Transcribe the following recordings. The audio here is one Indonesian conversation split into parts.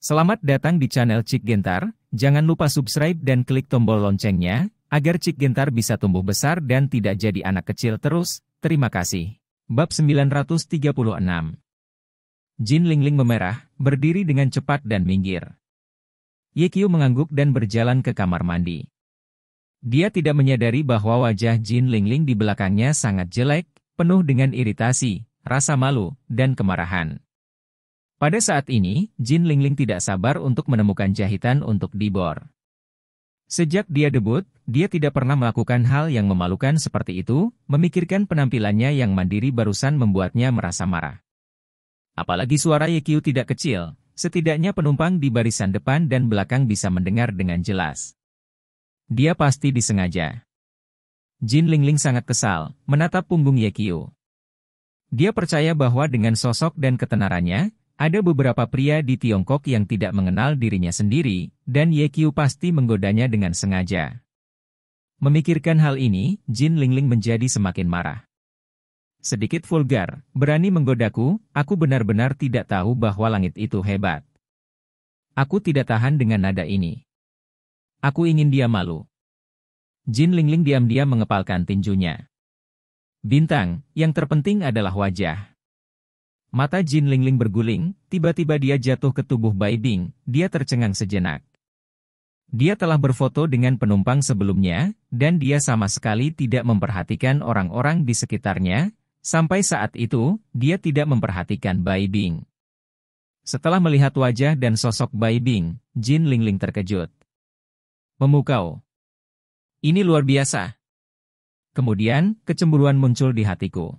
Selamat datang di channel Cik Gentar, jangan lupa subscribe dan klik tombol loncengnya, agar Cik Gentar bisa tumbuh besar dan tidak jadi anak kecil terus, terima kasih. Bab 936 Jin Lingling memerah, berdiri dengan cepat dan minggir. Ye Kiu mengangguk dan berjalan ke kamar mandi. Dia tidak menyadari bahwa wajah Jin Lingling di belakangnya sangat jelek, penuh dengan iritasi, rasa malu, dan kemarahan. Pada saat ini, Jin Lingling tidak sabar untuk menemukan jahitan untuk dibor. Sejak dia debut, dia tidak pernah melakukan hal yang memalukan seperti itu, memikirkan penampilannya yang mandiri barusan membuatnya merasa marah. Apalagi suara Yekyu tidak kecil, setidaknya penumpang di barisan depan dan belakang bisa mendengar dengan jelas. Dia pasti disengaja. Jin Lingling sangat kesal, menatap punggung Yekyu. Dia percaya bahwa dengan sosok dan ketenarannya, ada beberapa pria di Tiongkok yang tidak mengenal dirinya sendiri, dan Ye Qiu pasti menggodanya dengan sengaja. Memikirkan hal ini, Jin Lingling menjadi semakin marah. Sedikit vulgar, berani menggodaku, aku benar-benar tidak tahu bahwa langit itu hebat. Aku tidak tahan dengan nada ini. Aku ingin dia malu. Jin Lingling diam-diam mengepalkan tinjunya. Bintang, yang terpenting adalah wajah. Mata Jin Lingling berguling, tiba-tiba dia jatuh ke tubuh Bai Bing, dia tercengang sejenak. Dia telah berfoto dengan penumpang sebelumnya, dan dia sama sekali tidak memperhatikan orang-orang di sekitarnya, sampai saat itu, dia tidak memperhatikan Bai Bing. Setelah melihat wajah dan sosok Bai Bing, Jin Lingling terkejut. Memukau. Ini luar biasa. Kemudian, kecemburuan muncul di hatiku.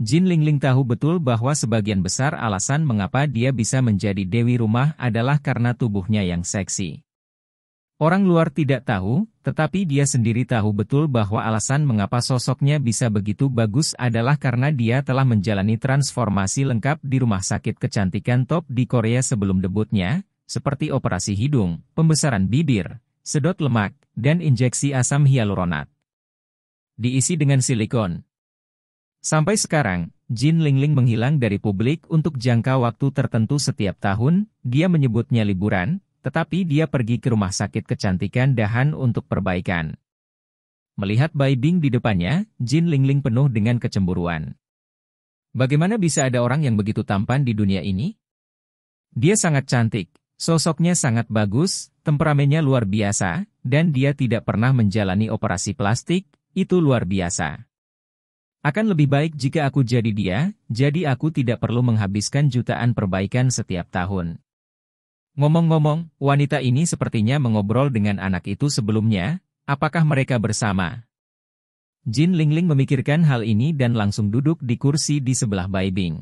Jin Lingling tahu betul bahwa sebagian besar alasan mengapa dia bisa menjadi dewi rumah adalah karena tubuhnya yang seksi. Orang luar tidak tahu, tetapi dia sendiri tahu betul bahwa alasan mengapa sosoknya bisa begitu bagus adalah karena dia telah menjalani transformasi lengkap di rumah sakit kecantikan top di Korea sebelum debutnya, seperti operasi hidung, pembesaran bibir, sedot lemak, dan injeksi asam hyaluronat. Diisi dengan silikon, Sampai sekarang, Jin Lingling menghilang dari publik untuk jangka waktu tertentu setiap tahun, dia menyebutnya liburan, tetapi dia pergi ke rumah sakit kecantikan dahan untuk perbaikan. Melihat Bai Bing di depannya, Jin Lingling penuh dengan kecemburuan. Bagaimana bisa ada orang yang begitu tampan di dunia ini? Dia sangat cantik, sosoknya sangat bagus, temperamennya luar biasa, dan dia tidak pernah menjalani operasi plastik, itu luar biasa. Akan lebih baik jika aku jadi dia, jadi aku tidak perlu menghabiskan jutaan perbaikan setiap tahun. Ngomong-ngomong, wanita ini sepertinya mengobrol dengan anak itu sebelumnya, apakah mereka bersama? Jin Lingling memikirkan hal ini dan langsung duduk di kursi di sebelah Bai Bing.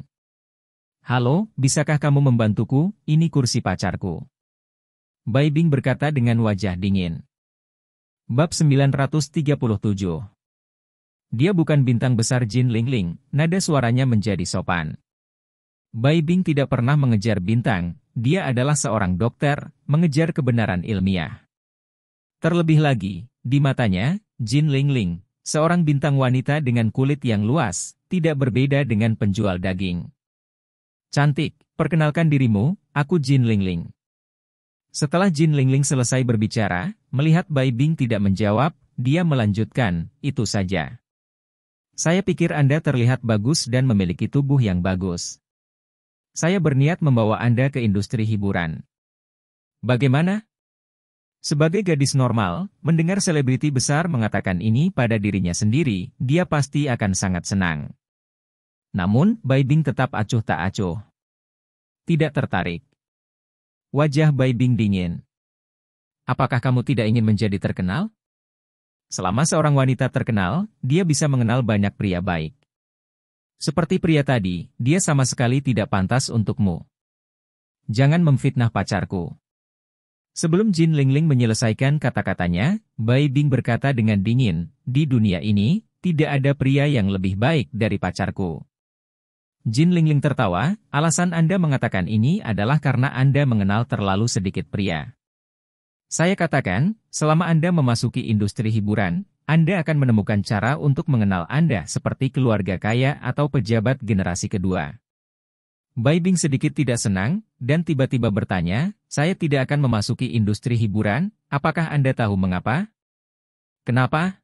Halo, bisakah kamu membantuku? Ini kursi pacarku. Bai Bing berkata dengan wajah dingin. Bab 937 dia bukan bintang besar Jin Lingling. Ling, nada suaranya menjadi sopan. Bai Bing tidak pernah mengejar bintang, dia adalah seorang dokter, mengejar kebenaran ilmiah. Terlebih lagi, di matanya, Jin Lingling, Ling, seorang bintang wanita dengan kulit yang luas, tidak berbeda dengan penjual daging. Cantik, perkenalkan dirimu, aku Jin Lingling. Ling. Setelah Jin Lingling Ling selesai berbicara, melihat Bai Bing tidak menjawab, dia melanjutkan, itu saja. Saya pikir Anda terlihat bagus dan memiliki tubuh yang bagus. Saya berniat membawa Anda ke industri hiburan. Bagaimana? Sebagai gadis normal, mendengar selebriti besar mengatakan ini pada dirinya sendiri, dia pasti akan sangat senang. Namun, Baibing tetap acuh tak acuh. Tidak tertarik. Wajah Baibing dingin. Apakah kamu tidak ingin menjadi terkenal? Selama seorang wanita terkenal, dia bisa mengenal banyak pria baik. Seperti pria tadi, dia sama sekali tidak pantas untukmu. Jangan memfitnah pacarku. Sebelum Jin Lingling menyelesaikan kata-katanya, Bai Bing berkata dengan dingin, di dunia ini, tidak ada pria yang lebih baik dari pacarku. Jin Lingling tertawa, alasan Anda mengatakan ini adalah karena Anda mengenal terlalu sedikit pria. Saya katakan, selama Anda memasuki industri hiburan, Anda akan menemukan cara untuk mengenal Anda seperti keluarga kaya atau pejabat generasi kedua. Bing sedikit tidak senang, dan tiba-tiba bertanya, saya tidak akan memasuki industri hiburan, apakah Anda tahu mengapa? Kenapa?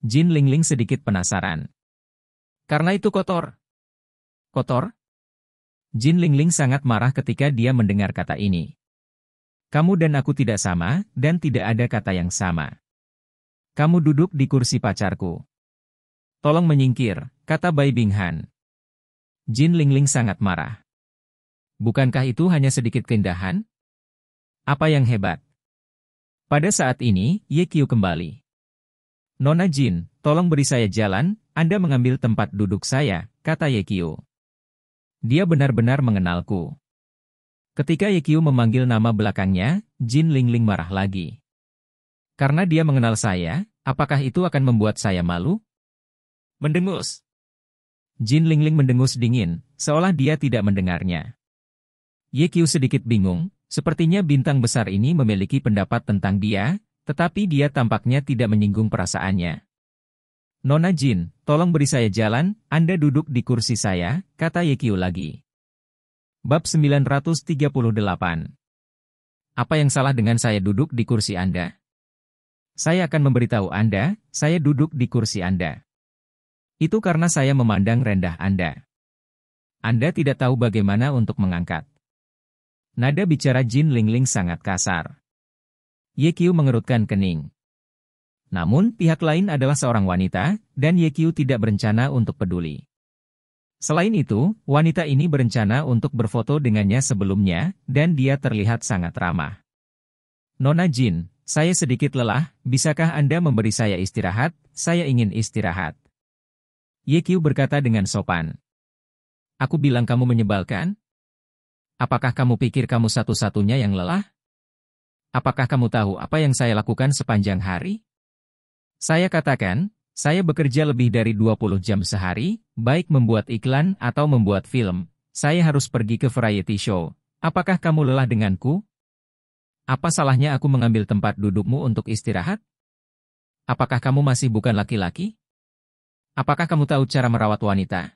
Jin Lingling sedikit penasaran. Karena itu kotor. Kotor? Jin Lingling sangat marah ketika dia mendengar kata ini. Kamu dan aku tidak sama, dan tidak ada kata yang sama. Kamu duduk di kursi pacarku. Tolong menyingkir, kata Bai Binghan. Jin Lingling sangat marah. Bukankah itu hanya sedikit keindahan? Apa yang hebat? Pada saat ini, Ye Qiu kembali. Nona Jin, tolong beri saya jalan, Anda mengambil tempat duduk saya, kata Ye Qiu. Dia benar-benar mengenalku. Ketika Yekyu memanggil nama belakangnya, Jin Lingling marah lagi. Karena dia mengenal saya, apakah itu akan membuat saya malu? Mendengus. Jin Lingling mendengus dingin, seolah dia tidak mendengarnya. Yekyu sedikit bingung, sepertinya bintang besar ini memiliki pendapat tentang dia, tetapi dia tampaknya tidak menyinggung perasaannya. Nona Jin, tolong beri saya jalan, Anda duduk di kursi saya, kata Yekyu lagi. Bab 938 Apa yang salah dengan saya duduk di kursi Anda? Saya akan memberitahu Anda, saya duduk di kursi Anda. Itu karena saya memandang rendah Anda. Anda tidak tahu bagaimana untuk mengangkat. Nada bicara Jin Lingling sangat kasar. Ye Qiu mengerutkan kening. Namun, pihak lain adalah seorang wanita, dan Ye Qiu tidak berencana untuk peduli. Selain itu, wanita ini berencana untuk berfoto dengannya sebelumnya, dan dia terlihat sangat ramah. Nona Jin, saya sedikit lelah, bisakah Anda memberi saya istirahat? Saya ingin istirahat. Qiu berkata dengan sopan. Aku bilang kamu menyebalkan? Apakah kamu pikir kamu satu-satunya yang lelah? Apakah kamu tahu apa yang saya lakukan sepanjang hari? Saya katakan, saya bekerja lebih dari 20 jam sehari, baik membuat iklan atau membuat film. Saya harus pergi ke variety show. Apakah kamu lelah denganku? Apa salahnya aku mengambil tempat dudukmu untuk istirahat? Apakah kamu masih bukan laki-laki? Apakah kamu tahu cara merawat wanita?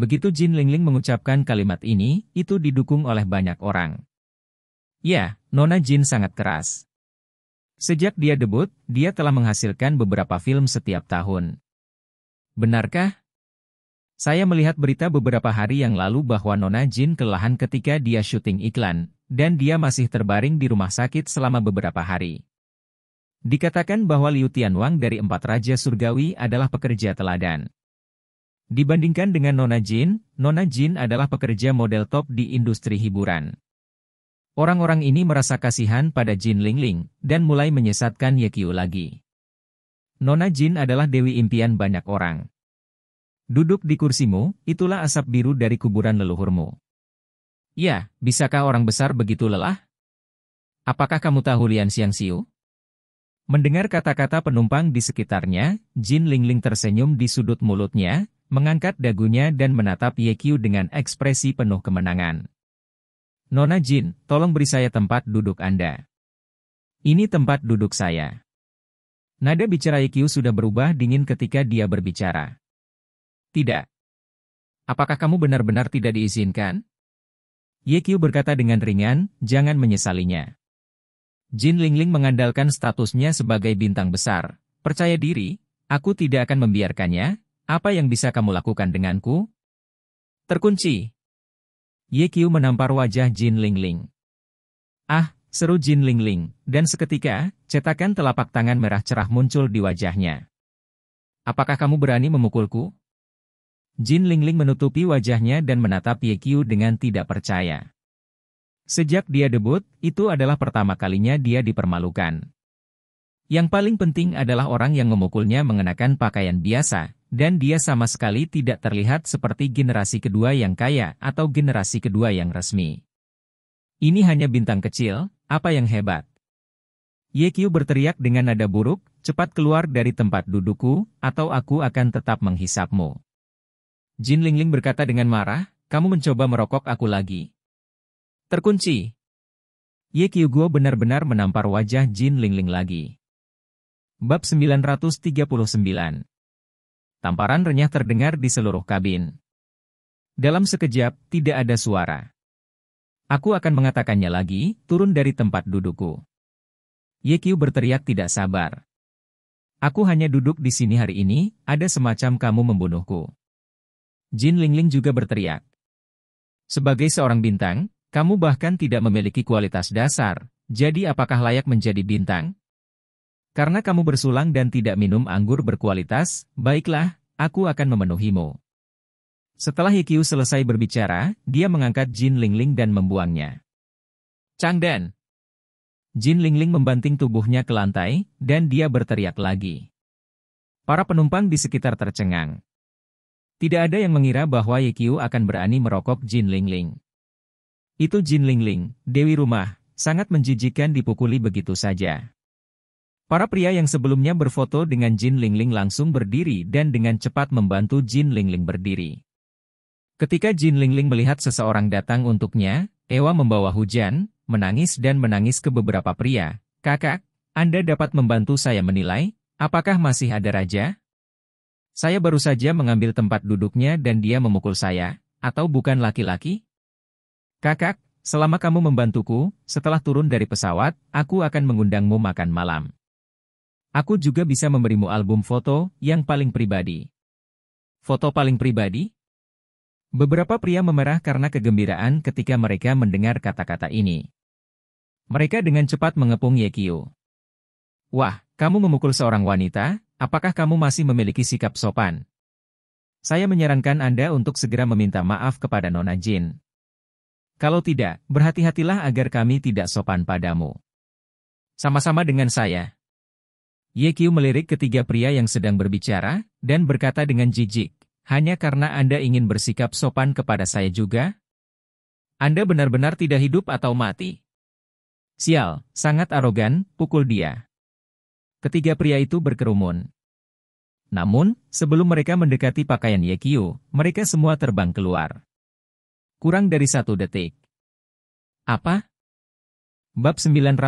Begitu Jin Lingling mengucapkan kalimat ini, itu didukung oleh banyak orang. Ya, Nona Jin sangat keras. Sejak dia debut, dia telah menghasilkan beberapa film setiap tahun. Benarkah? Saya melihat berita beberapa hari yang lalu bahwa Nona Jin kelelahan ketika dia syuting iklan, dan dia masih terbaring di rumah sakit selama beberapa hari. Dikatakan bahwa Liu Tianwang dari Empat Raja Surgawi adalah pekerja teladan. Dibandingkan dengan Nona Jin, Nona Jin adalah pekerja model top di industri hiburan. Orang-orang ini merasa kasihan pada Jin Lingling dan mulai menyesatkan Ye Qiu lagi. Nona Jin adalah dewi impian banyak orang. Duduk di kursimu, itulah asap biru dari kuburan leluhurmu. Ya, bisakah orang besar begitu lelah? Apakah kamu tahu Lian siang siu? Mendengar kata-kata penumpang di sekitarnya, Jin Lingling tersenyum di sudut mulutnya, mengangkat dagunya dan menatap Ye Qiu dengan ekspresi penuh kemenangan. Nona Jin, tolong beri saya tempat duduk Anda. Ini tempat duduk saya. Nada bicara IQ sudah berubah dingin ketika dia berbicara. Tidak. Apakah kamu benar-benar tidak diizinkan? YQ berkata dengan ringan, jangan menyesalinya. Jin Lingling mengandalkan statusnya sebagai bintang besar. Percaya diri, aku tidak akan membiarkannya. Apa yang bisa kamu lakukan denganku? Terkunci, Ye Qiu menampar wajah Jin Lingling. Ah, seru Jin Lingling, dan seketika, cetakan telapak tangan merah cerah muncul di wajahnya. Apakah kamu berani memukulku? Jin Lingling menutupi wajahnya dan menatap Ye Qiu dengan tidak percaya. Sejak dia debut, itu adalah pertama kalinya dia dipermalukan. Yang paling penting adalah orang yang memukulnya mengenakan pakaian biasa, dan dia sama sekali tidak terlihat seperti generasi kedua yang kaya atau generasi kedua yang resmi. Ini hanya bintang kecil, apa yang hebat? Yekyu berteriak dengan nada buruk, cepat keluar dari tempat dudukku, atau aku akan tetap menghisapmu. Jin Lingling berkata dengan marah, kamu mencoba merokok aku lagi. Terkunci. Ye Guo benar-benar menampar wajah Jin Lingling lagi. Bab 939 Tamparan renyah terdengar di seluruh kabin. Dalam sekejap, tidak ada suara. Aku akan mengatakannya lagi, turun dari tempat dudukku. Yekyu berteriak tidak sabar. Aku hanya duduk di sini hari ini, ada semacam kamu membunuhku. Jin Lingling juga berteriak. Sebagai seorang bintang, kamu bahkan tidak memiliki kualitas dasar, jadi apakah layak menjadi bintang? Karena kamu bersulang dan tidak minum anggur berkualitas, baiklah, aku akan memenuhimu. Setelah Hikyu selesai berbicara, dia mengangkat Jin Lingling dan membuangnya. Changdan! Jin Lingling membanting tubuhnya ke lantai, dan dia berteriak lagi. Para penumpang di sekitar tercengang. Tidak ada yang mengira bahwa Yekiu akan berani merokok Jin Lingling. Itu Jin Lingling, Dewi Rumah, sangat menjijikan dipukuli begitu saja. Para pria yang sebelumnya berfoto dengan Jin Lingling langsung berdiri dan dengan cepat membantu Jin Lingling berdiri. Ketika Jin Lingling melihat seseorang datang untuknya, Ewa membawa hujan, menangis dan menangis ke beberapa pria. Kakak, Anda dapat membantu saya menilai, apakah masih ada raja? Saya baru saja mengambil tempat duduknya dan dia memukul saya, atau bukan laki-laki? Kakak, selama kamu membantuku, setelah turun dari pesawat, aku akan mengundangmu makan malam. Aku juga bisa memberimu album foto yang paling pribadi. Foto paling pribadi? Beberapa pria memerah karena kegembiraan ketika mereka mendengar kata-kata ini. Mereka dengan cepat mengepung Yekio. Wah, kamu memukul seorang wanita, apakah kamu masih memiliki sikap sopan? Saya menyarankan Anda untuk segera meminta maaf kepada Nona Jin. Kalau tidak, berhati-hatilah agar kami tidak sopan padamu. Sama-sama dengan saya. Ye melirik ketiga pria yang sedang berbicara, dan berkata dengan jijik, hanya karena Anda ingin bersikap sopan kepada saya juga? Anda benar-benar tidak hidup atau mati? Sial, sangat arogan, pukul dia. Ketiga pria itu berkerumun. Namun, sebelum mereka mendekati pakaian Yekio, mereka semua terbang keluar. Kurang dari satu detik. Apa? Bab 940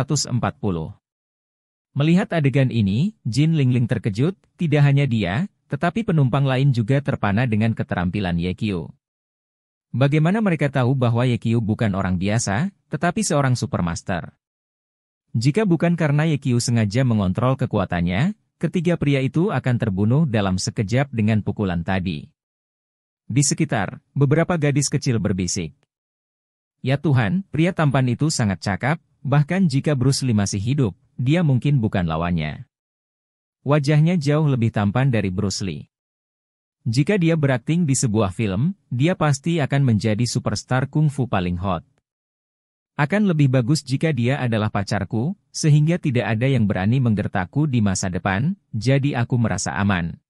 Melihat adegan ini, Jin Lingling terkejut, tidak hanya dia, tetapi penumpang lain juga terpana dengan keterampilan Yekio. Bagaimana mereka tahu bahwa Yekio bukan orang biasa, tetapi seorang supermaster? Jika bukan karena Yekio sengaja mengontrol kekuatannya, ketiga pria itu akan terbunuh dalam sekejap dengan pukulan tadi. Di sekitar, beberapa gadis kecil berbisik. Ya Tuhan, pria tampan itu sangat cakap, Bahkan jika Bruce Lee masih hidup, dia mungkin bukan lawannya. Wajahnya jauh lebih tampan dari Bruce Lee. Jika dia berakting di sebuah film, dia pasti akan menjadi superstar kungfu paling hot. Akan lebih bagus jika dia adalah pacarku, sehingga tidak ada yang berani menggertaku di masa depan, jadi aku merasa aman.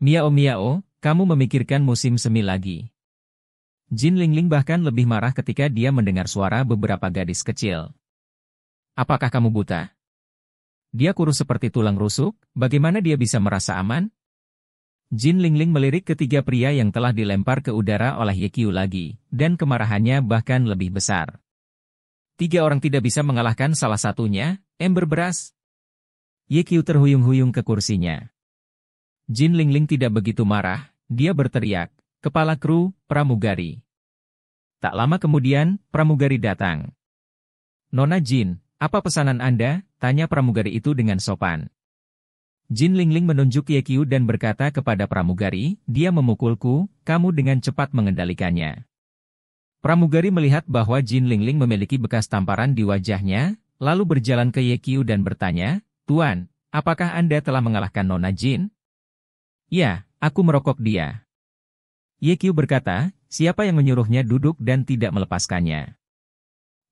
Miao Miao, kamu memikirkan musim semi lagi. Jin Lingling bahkan lebih marah ketika dia mendengar suara beberapa gadis kecil. Apakah kamu buta? Dia kurus seperti tulang rusuk, bagaimana dia bisa merasa aman? Jin Lingling melirik ketiga pria yang telah dilempar ke udara oleh Ye Qiu lagi, dan kemarahannya bahkan lebih besar. Tiga orang tidak bisa mengalahkan salah satunya, Ember Beras. Ye Qiu terhuyung-huyung ke kursinya. Jin Lingling tidak begitu marah, dia berteriak, Kepala Kru, Pramugari. Tak lama kemudian, Pramugari datang. Nona Jin, apa pesanan Anda? Tanya pramugari itu dengan sopan. Jin Lingling menunjuk Ye Qiu dan berkata kepada pramugari, dia memukulku, kamu dengan cepat mengendalikannya. Pramugari melihat bahwa Jin Lingling memiliki bekas tamparan di wajahnya, lalu berjalan ke Ye Qiu dan bertanya, Tuan, apakah Anda telah mengalahkan Nona Jin? Ya, aku merokok dia. Ye Qiu berkata, siapa yang menyuruhnya duduk dan tidak melepaskannya?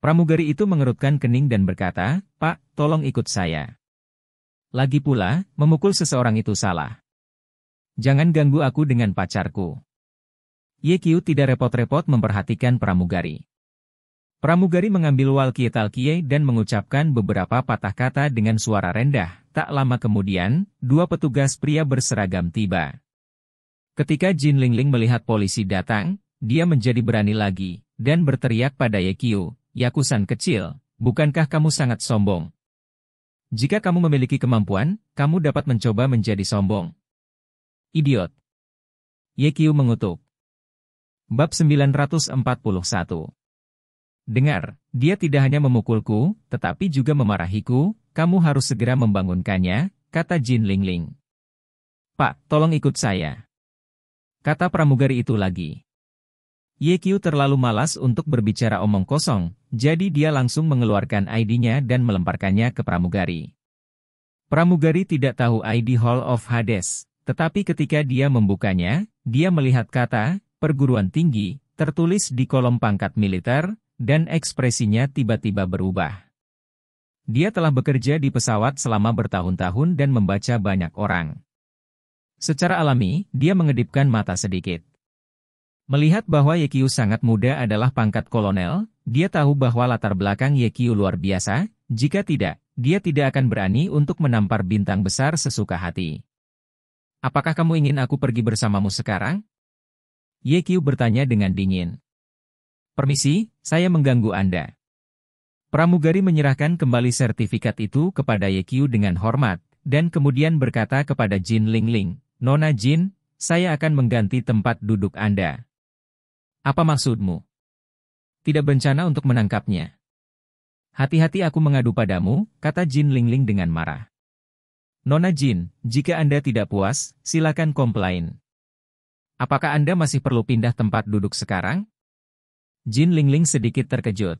Pramugari itu mengerutkan kening dan berkata, Pak, tolong ikut saya. Lagi pula, memukul seseorang itu salah. Jangan ganggu aku dengan pacarku. Yekiu tidak repot-repot memperhatikan pramugari. Pramugari mengambil walkie talkie dan mengucapkan beberapa patah kata dengan suara rendah. Tak lama kemudian, dua petugas pria berseragam tiba. Ketika Jin Lingling melihat polisi datang, dia menjadi berani lagi, dan berteriak pada Yekiu, Yakusan kecil, bukankah kamu sangat sombong? Jika kamu memiliki kemampuan, kamu dapat mencoba menjadi sombong. Idiot. Yekyu mengutuk. Bab 941 Dengar, dia tidak hanya memukulku, tetapi juga memarahiku, kamu harus segera membangunkannya, kata Jin Lingling. Pak, tolong ikut saya. Kata pramugari itu lagi. YQ terlalu malas untuk berbicara omong kosong, jadi dia langsung mengeluarkan ID-nya dan melemparkannya ke pramugari. Pramugari tidak tahu ID Hall of Hades, tetapi ketika dia membukanya, dia melihat kata, perguruan tinggi, tertulis di kolom pangkat militer, dan ekspresinya tiba-tiba berubah. Dia telah bekerja di pesawat selama bertahun-tahun dan membaca banyak orang. Secara alami, dia mengedipkan mata sedikit. Melihat bahwa Yekiu sangat muda adalah pangkat kolonel, dia tahu bahwa latar belakang Yekiu luar biasa, jika tidak, dia tidak akan berani untuk menampar bintang besar sesuka hati. Apakah kamu ingin aku pergi bersamamu sekarang? Yekiu bertanya dengan dingin. Permisi, saya mengganggu Anda. Pramugari menyerahkan kembali sertifikat itu kepada Yekiu dengan hormat, dan kemudian berkata kepada Jin Lingling, Nona Jin, saya akan mengganti tempat duduk Anda. Apa maksudmu? Tidak bencana untuk menangkapnya. Hati-hati aku mengadu padamu, kata Jin Lingling dengan marah. Nona Jin, jika Anda tidak puas, silakan komplain. Apakah Anda masih perlu pindah tempat duduk sekarang? Jin Lingling sedikit terkejut.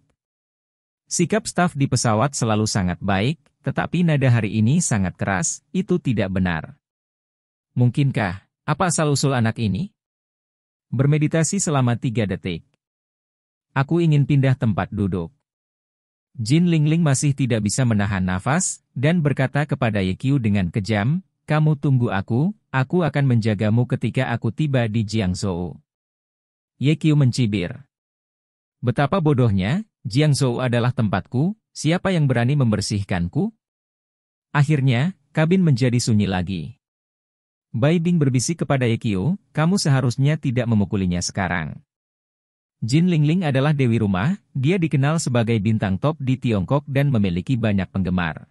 Sikap staf di pesawat selalu sangat baik, tetapi nada hari ini sangat keras, itu tidak benar. Mungkinkah, apa asal-usul anak ini? Bermeditasi selama tiga detik. Aku ingin pindah tempat duduk. Jin Lingling masih tidak bisa menahan nafas, dan berkata kepada Ye Qiu dengan kejam, kamu tunggu aku, aku akan menjagamu ketika aku tiba di Jiangzhou. Ye Qiu mencibir. Betapa bodohnya, Jiangzhou adalah tempatku, siapa yang berani membersihkanku? Akhirnya, kabin menjadi sunyi lagi. Bai Bing berbisik kepada Yekio, kamu seharusnya tidak memukulinya sekarang. Jin Lingling adalah dewi rumah, dia dikenal sebagai bintang top di Tiongkok dan memiliki banyak penggemar.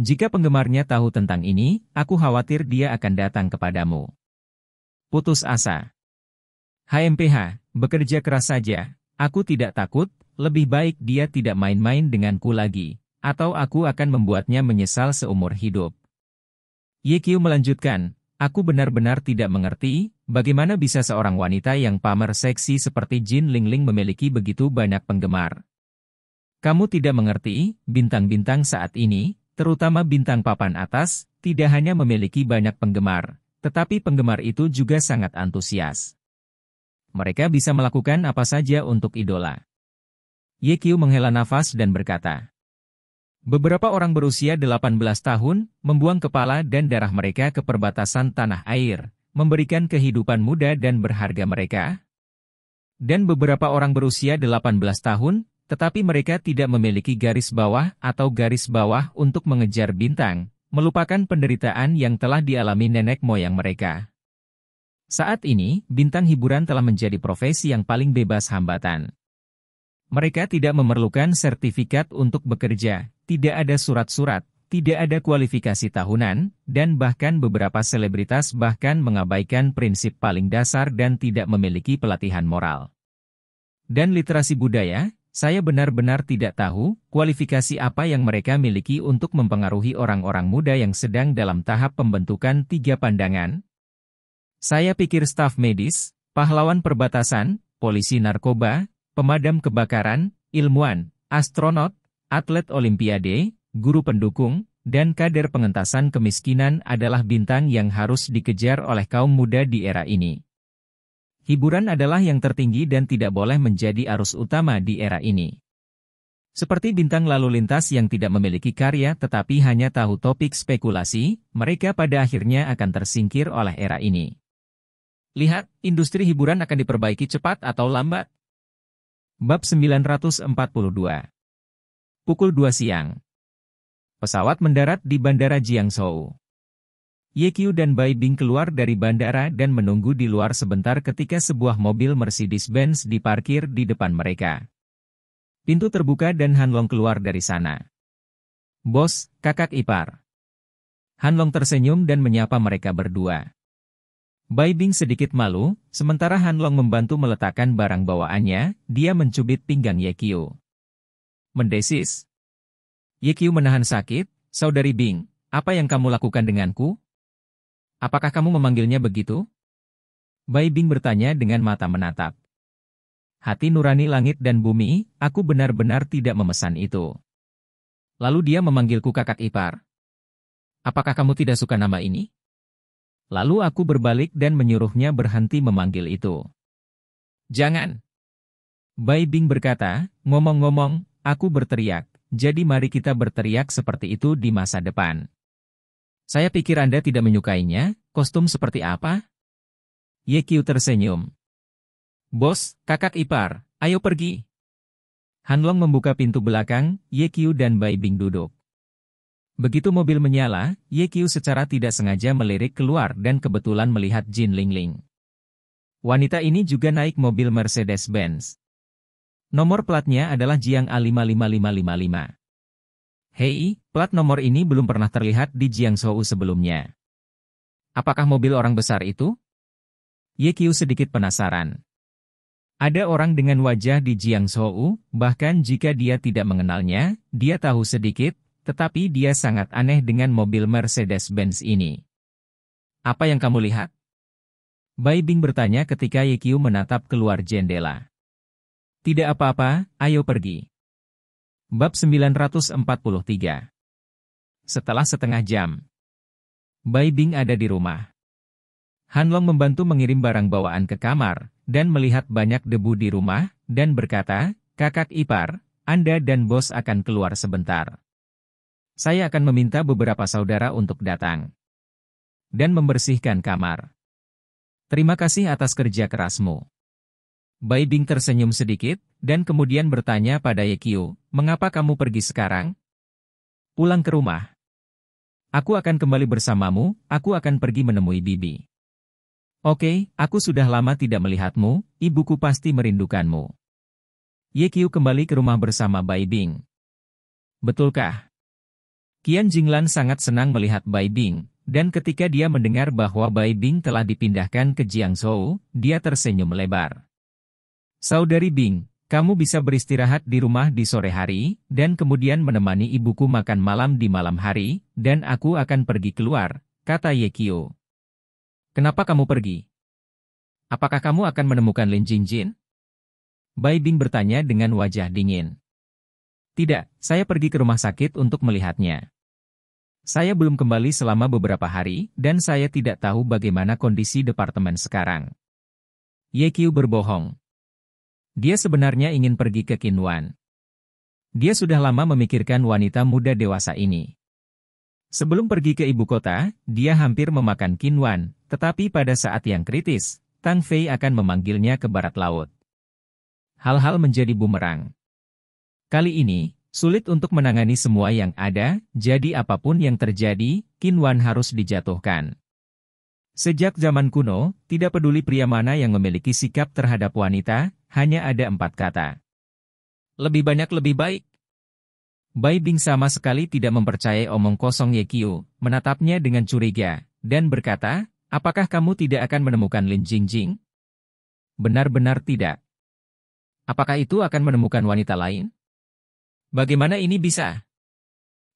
Jika penggemarnya tahu tentang ini, aku khawatir dia akan datang kepadamu. Putus asa. HMPH, bekerja keras saja, aku tidak takut, lebih baik dia tidak main-main denganku lagi, atau aku akan membuatnya menyesal seumur hidup. Ye Kyu melanjutkan, Aku benar-benar tidak mengerti, bagaimana bisa seorang wanita yang pamer seksi seperti Jin Lingling memiliki begitu banyak penggemar. Kamu tidak mengerti, bintang-bintang saat ini, terutama bintang papan atas, tidak hanya memiliki banyak penggemar, tetapi penggemar itu juga sangat antusias. Mereka bisa melakukan apa saja untuk idola. Ye Kyu menghela nafas dan berkata, Beberapa orang berusia 18 tahun membuang kepala dan darah mereka ke perbatasan tanah air, memberikan kehidupan muda dan berharga mereka. Dan beberapa orang berusia 18 tahun, tetapi mereka tidak memiliki garis bawah atau garis bawah untuk mengejar bintang, melupakan penderitaan yang telah dialami nenek moyang mereka. Saat ini, bintang hiburan telah menjadi profesi yang paling bebas hambatan. Mereka tidak memerlukan sertifikat untuk bekerja, tidak ada surat-surat, tidak ada kualifikasi tahunan, dan bahkan beberapa selebritas bahkan mengabaikan prinsip paling dasar dan tidak memiliki pelatihan moral. Dan literasi budaya, saya benar-benar tidak tahu kualifikasi apa yang mereka miliki untuk mempengaruhi orang-orang muda yang sedang dalam tahap pembentukan tiga pandangan. Saya pikir staf medis, pahlawan perbatasan, polisi narkoba, pemadam kebakaran, ilmuwan, astronot, atlet olimpiade, guru pendukung, dan kader pengentasan kemiskinan adalah bintang yang harus dikejar oleh kaum muda di era ini. Hiburan adalah yang tertinggi dan tidak boleh menjadi arus utama di era ini. Seperti bintang lalu lintas yang tidak memiliki karya tetapi hanya tahu topik spekulasi, mereka pada akhirnya akan tersingkir oleh era ini. Lihat, industri hiburan akan diperbaiki cepat atau lambat. Bab 942 Pukul 2 siang Pesawat mendarat di Bandara Jiangsu. Qiu dan Bai Bing keluar dari bandara dan menunggu di luar sebentar ketika sebuah mobil Mercedes-Benz diparkir di depan mereka. Pintu terbuka dan Han Long keluar dari sana. Bos, kakak ipar. Han Long tersenyum dan menyapa mereka berdua. Bai Bing sedikit malu, sementara Han Long membantu meletakkan barang bawaannya, dia mencubit pinggang Ye Kiu. Mendesis. Ye Kiu menahan sakit, Saudari Bing, apa yang kamu lakukan denganku? Apakah kamu memanggilnya begitu? Bai Bing bertanya dengan mata menatap. Hati nurani langit dan bumi, aku benar-benar tidak memesan itu. Lalu dia memanggilku kakak ipar. Apakah kamu tidak suka nama ini? Lalu aku berbalik dan menyuruhnya berhenti memanggil itu. Jangan. Bai Bing berkata, ngomong-ngomong, aku berteriak, jadi mari kita berteriak seperti itu di masa depan. Saya pikir Anda tidak menyukainya, kostum seperti apa? Ye Qiu tersenyum. Bos, kakak ipar, ayo pergi. Hanlong membuka pintu belakang, Ye Qiu dan Bai Bing duduk. Begitu mobil menyala, Ye Qiu secara tidak sengaja melirik keluar dan kebetulan melihat Jin Lingling. Wanita ini juga naik mobil Mercedes-Benz. Nomor platnya adalah Jiang A55555. Hei, plat nomor ini belum pernah terlihat di Jiang Shou sebelumnya. Apakah mobil orang besar itu? Ye Qiu sedikit penasaran. Ada orang dengan wajah di Jiang Shou, bahkan jika dia tidak mengenalnya, dia tahu sedikit tetapi dia sangat aneh dengan mobil Mercedes-Benz ini. Apa yang kamu lihat? Bai Bing bertanya ketika Yekyu menatap keluar jendela. Tidak apa-apa, ayo pergi. Bab 943 Setelah setengah jam, Bai Bing ada di rumah. Han Long membantu mengirim barang bawaan ke kamar, dan melihat banyak debu di rumah, dan berkata, kakak ipar, Anda dan bos akan keluar sebentar. Saya akan meminta beberapa saudara untuk datang dan membersihkan kamar. Terima kasih atas kerja kerasmu. Bai Bing tersenyum sedikit dan kemudian bertanya pada Yekio, mengapa kamu pergi sekarang? Pulang ke rumah. Aku akan kembali bersamamu, aku akan pergi menemui Bibi. Oke, aku sudah lama tidak melihatmu, ibuku pasti merindukanmu. Yekio kembali ke rumah bersama Bai Bing. Betulkah? Qian Jinglan sangat senang melihat Bai Bing, dan ketika dia mendengar bahwa Bai Bing telah dipindahkan ke Jiangzhou, dia tersenyum lebar. Saudari Bing, kamu bisa beristirahat di rumah di sore hari, dan kemudian menemani ibuku makan malam di malam hari, dan aku akan pergi keluar, kata Ye Yekio. Kenapa kamu pergi? Apakah kamu akan menemukan Lin Jinjin? Bai Bing bertanya dengan wajah dingin. Tidak, saya pergi ke rumah sakit untuk melihatnya. Saya belum kembali selama beberapa hari, dan saya tidak tahu bagaimana kondisi departemen sekarang. YQ berbohong. Dia sebenarnya ingin pergi ke Kinwan. Dia sudah lama memikirkan wanita muda dewasa ini. Sebelum pergi ke ibu kota, dia hampir memakan Kinwan, tetapi pada saat yang kritis, Tang Fei akan memanggilnya ke barat laut. Hal-hal menjadi bumerang. Kali ini, Sulit untuk menangani semua yang ada, jadi apapun yang terjadi, Kinwan harus dijatuhkan. Sejak zaman kuno, tidak peduli pria mana yang memiliki sikap terhadap wanita, hanya ada empat kata. Lebih banyak lebih baik. Bai Bing sama sekali tidak mempercayai omong kosong Ye Qiu, menatapnya dengan curiga, dan berkata, apakah kamu tidak akan menemukan Lin Jingjing? Benar-benar tidak. Apakah itu akan menemukan wanita lain? Bagaimana ini bisa?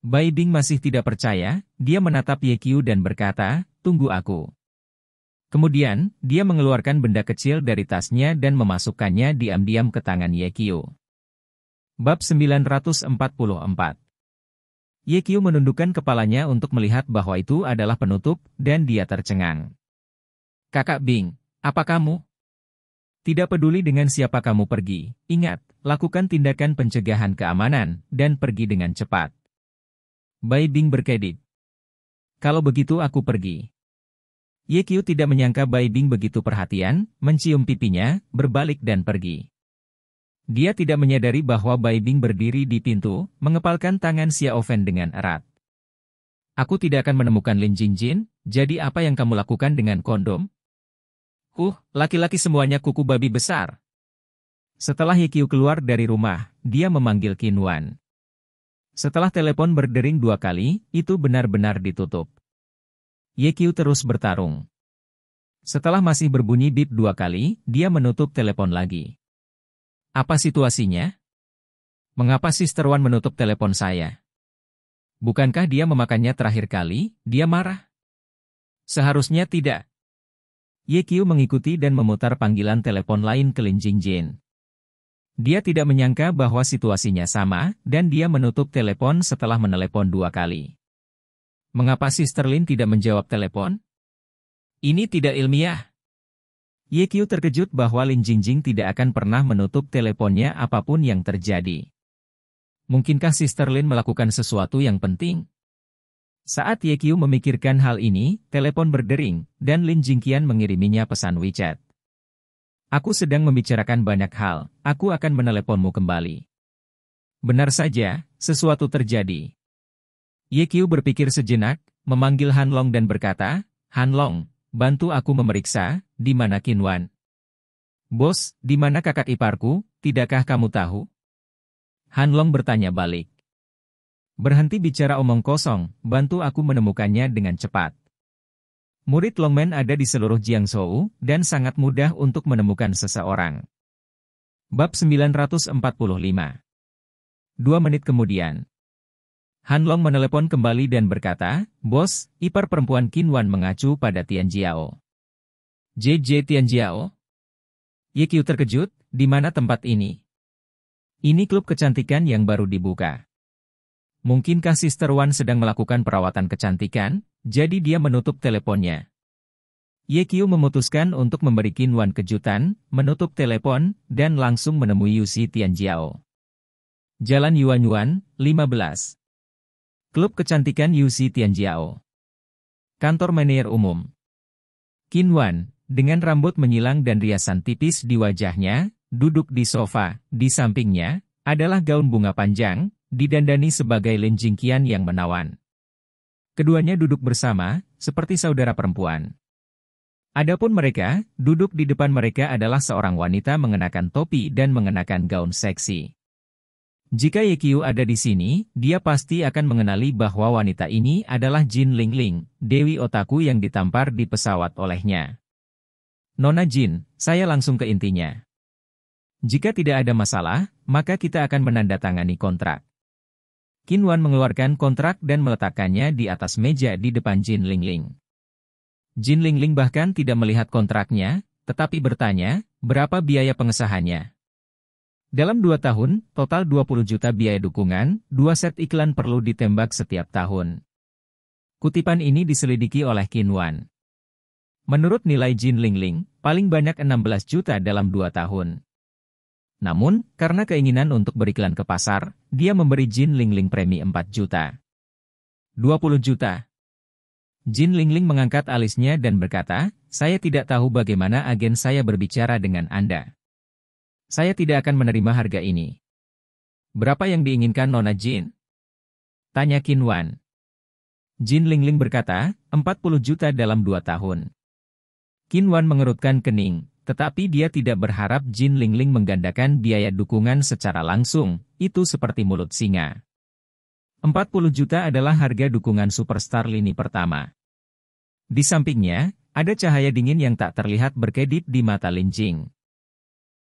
Bai Bing masih tidak percaya, dia menatap Ye Qiu dan berkata, tunggu aku. Kemudian, dia mengeluarkan benda kecil dari tasnya dan memasukkannya diam-diam ke tangan Ye Qiu. Bab 944 Ye Qiu menundukkan kepalanya untuk melihat bahwa itu adalah penutup, dan dia tercengang. Kakak Bing, apa kamu? Tidak peduli dengan siapa kamu pergi, ingat, lakukan tindakan pencegahan keamanan, dan pergi dengan cepat. Bai Bing berkedip. Kalau begitu aku pergi. Ye Qiu tidak menyangka Bai Bing begitu perhatian, mencium pipinya, berbalik dan pergi. Dia tidak menyadari bahwa Bai Bing berdiri di pintu, mengepalkan tangan Xiao Fen dengan erat. Aku tidak akan menemukan Lin Jinjin, jadi apa yang kamu lakukan dengan kondom? Huh, laki-laki semuanya kuku babi besar. Setelah Hikyu keluar dari rumah, dia memanggil Kinwan. Setelah telepon berdering dua kali, itu benar-benar ditutup. Yekyu terus bertarung. Setelah masih berbunyi bip dua kali, dia menutup telepon lagi. Apa situasinya? Mengapa Sister Wan menutup telepon saya? Bukankah dia memakannya terakhir kali? Dia marah. Seharusnya tidak. Ye Qiu mengikuti dan memutar panggilan telepon lain ke Lin Jingjin. Dia tidak menyangka bahwa situasinya sama, dan dia menutup telepon setelah menelepon dua kali. Mengapa Sister Lin tidak menjawab telepon? Ini tidak ilmiah. Ye Qiu terkejut bahwa Lin Jingjing tidak akan pernah menutup teleponnya apapun yang terjadi. Mungkinkah Sister Lin melakukan sesuatu yang penting? Saat Ye Qiu memikirkan hal ini, telepon berdering, dan Lin Jingqian mengiriminya pesan WeChat. Aku sedang membicarakan banyak hal, aku akan meneleponmu kembali. Benar saja, sesuatu terjadi. Ye Qiu berpikir sejenak, memanggil Han Long dan berkata, Han Long, bantu aku memeriksa, di mana Wan. Bos, di mana kakak iparku, tidakkah kamu tahu? Han Long bertanya balik. Berhenti bicara omong kosong, bantu aku menemukannya dengan cepat. Murid Longmen ada di seluruh Jiangsu dan sangat mudah untuk menemukan seseorang. Bab 945 Dua menit kemudian, Han Long menelepon kembali dan berkata, Bos, ipar perempuan Qin Wan mengacu pada Tian Jiao. JJ Tian Jiao? Ye Qiu terkejut, di mana tempat ini? Ini klub kecantikan yang baru dibuka. Mungkinkah Sister Wan sedang melakukan perawatan kecantikan, jadi dia menutup teleponnya. Ye Kyu memutuskan untuk memberi Qin Wan kejutan, menutup telepon, dan langsung menemui Yu Yusi Tianjiao. Jalan Yuan Yuan, 15. Klub Kecantikan Yu Yusi Tianjiao. Kantor Manajer Umum. Kin Wan, dengan rambut menyilang dan riasan tipis di wajahnya, duduk di sofa, di sampingnya, adalah gaun bunga panjang, didandani sebagai Lin Jingqian yang menawan. Keduanya duduk bersama, seperti saudara perempuan. Adapun mereka, duduk di depan mereka adalah seorang wanita mengenakan topi dan mengenakan gaun seksi. Jika Yekyu ada di sini, dia pasti akan mengenali bahwa wanita ini adalah Jin Lingling, Dewi Otaku yang ditampar di pesawat olehnya. Nona Jin, saya langsung ke intinya. Jika tidak ada masalah, maka kita akan menandatangani kontrak. Kinwan mengeluarkan kontrak dan meletakkannya di atas meja di depan Jin Lingling. Jin Lingling bahkan tidak melihat kontraknya, tetapi bertanya, berapa biaya pengesahannya. Dalam dua tahun, total 20 juta biaya dukungan, dua set iklan perlu ditembak setiap tahun. Kutipan ini diselidiki oleh Kinwan. Menurut nilai Jin Lingling, paling banyak 16 juta dalam dua tahun. Namun, karena keinginan untuk beriklan ke pasar, dia memberi Jin Lingling premi 4 juta. 20 juta. Jin Lingling mengangkat alisnya dan berkata, saya tidak tahu bagaimana agen saya berbicara dengan Anda. Saya tidak akan menerima harga ini. Berapa yang diinginkan Nona Jin? Tanya Kin Wan. Jin Lingling berkata, 40 juta dalam 2 tahun. Kin Wan mengerutkan kening, tetapi dia tidak berharap Jin Lingling menggandakan biaya dukungan secara langsung, itu seperti mulut singa. 40 juta adalah harga dukungan superstar lini pertama. Di sampingnya, ada cahaya dingin yang tak terlihat berkedip di mata Lin Jing.